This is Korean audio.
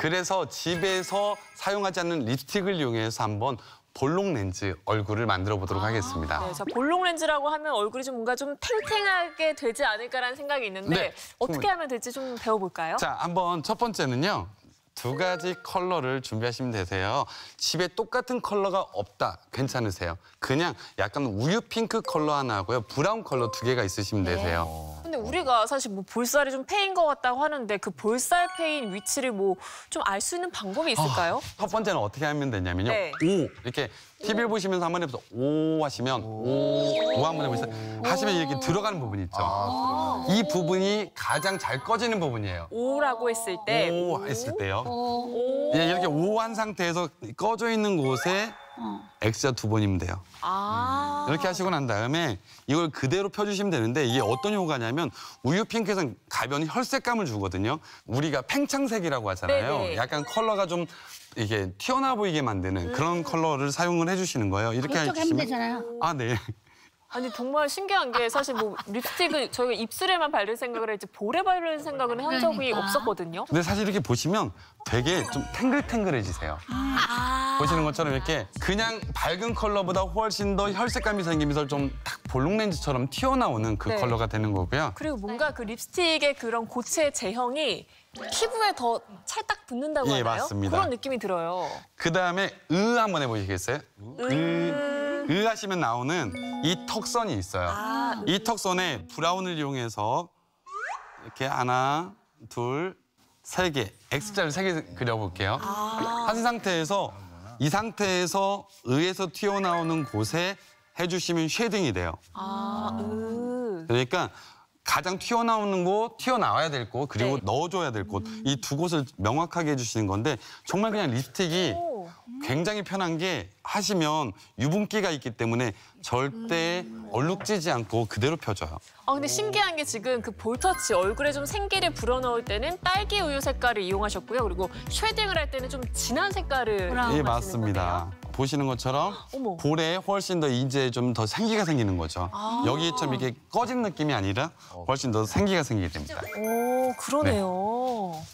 그래서 집에서 사용하지 않는 립스틱을 이용해서 한번 볼록 렌즈 얼굴을 만들어 보도록 아, 하겠습니다. 네, 자, 볼록 렌즈라고 하면 얼굴이 좀 뭔가 좀 탱탱하게 되지 않을까라는 생각이 있는데 네, 어떻게 하면 될지 좀 배워볼까요? 자, 한번 첫 번째는요. 두 가지 컬러를 준비하시면 되세요. 집에 똑같은 컬러가 없다. 괜찮으세요. 그냥 약간 우유 핑크 컬러 하나 하고요. 브라운 컬러 두 개가 있으시면 네. 되세요. 네. 우리가 사실 뭐 볼살이 좀 패인 것 같다고 하는데 그 볼살 패인 위치를 뭐 좀 알 수 있는 방법이 있을까요? 아, 첫 번째는 어떻게 하면 되냐면요. 네. 오 이렇게 TV를 보시면서 한번 해보세요. 오 하시면 오, 오한번 해보세요. 하시면 이렇게 들어가는 부분이 있죠. 아, 이 부분이 가장 잘 꺼지는 부분이에요. 오라고 했을 때. 오 했을 때요. 오. 예, 이렇게 오한 상태에서 꺼져 있는 곳에 엑스자 어. 두 번이면 돼요. 아. 그렇게 하시고 난 다음에 이걸 그대로 펴주시면 되는데 이게 어떤 효과냐면 우유 핑크에선 가벼운 혈색감을 주거든요. 우리가 팽창색이라고 하잖아요. 네네. 네. 약간 컬러가 좀 이게 튀어나 보이게 만드는 음. 그런 컬러를 사용을 해주시는 거예요. 이렇게 하시면 되잖아요. 아 네. 아니 정말 신기한 게 사실 뭐립스틱은 저희가 입술에만 바를 생각을 했지 볼에 바르는 생각은 한 적이 그러니까. 없었거든요. 근데 사실 이렇게 보시면 되게 좀 탱글탱글해지세요. 아 보시는 것처럼 이렇게 그냥 밝은 컬러보다 훨씬 더 혈색감이 생기면서 좀 딱 볼록렌즈처럼 튀어나오는 그 네. 컬러가 되는 거고요. 그리고 뭔가 그 립스틱의 그런 고체 제형이 피부에 더 찰딱 붙는다고 예, 하나요? 맞습니다. 그런 느낌이 들어요. 그다음에 으 한번 해보시겠어요? 으, 으 하시면 나오는 이 턱선이 있어요. 아, 이 턱선에 브라운을 이용해서 이렇게 하나, 둘, 세 개, X자를 세 개 그려볼게요. 아. 한 상태에서 이 상태에서 의에서 튀어나오는 곳에 해주시면 쉐딩이 돼요. 아, 음. 그러니까 가장 튀어나오는 곳, 튀어나와야 될 곳, 그리고 네. 넣어줘야 될 곳, 이 두 곳을 명확하게 해주시는 건데 정말 그냥 립스틱이 오. 굉장히 편한 게 하시면 유분기가 있기 때문에 절대 얼룩지지 않고 그대로 펴져요. 아 근데 신기한 게 지금 그 볼터치 얼굴에 좀 생기를 불어넣을 때는 딸기 우유 색깔을 이용하셨고요. 그리고 쉐딩을 할 때는 좀 진한 색깔을 예, 맞습니다. 거네요. 보시는 것처럼 어머. 볼에 훨씬 더 이제 좀 더 생기가 생기는 거죠. 아 여기처럼 이게 꺼진 느낌이 아니라 훨씬 더 생기가 생기게 됩니다. 오, 그러네요. 네.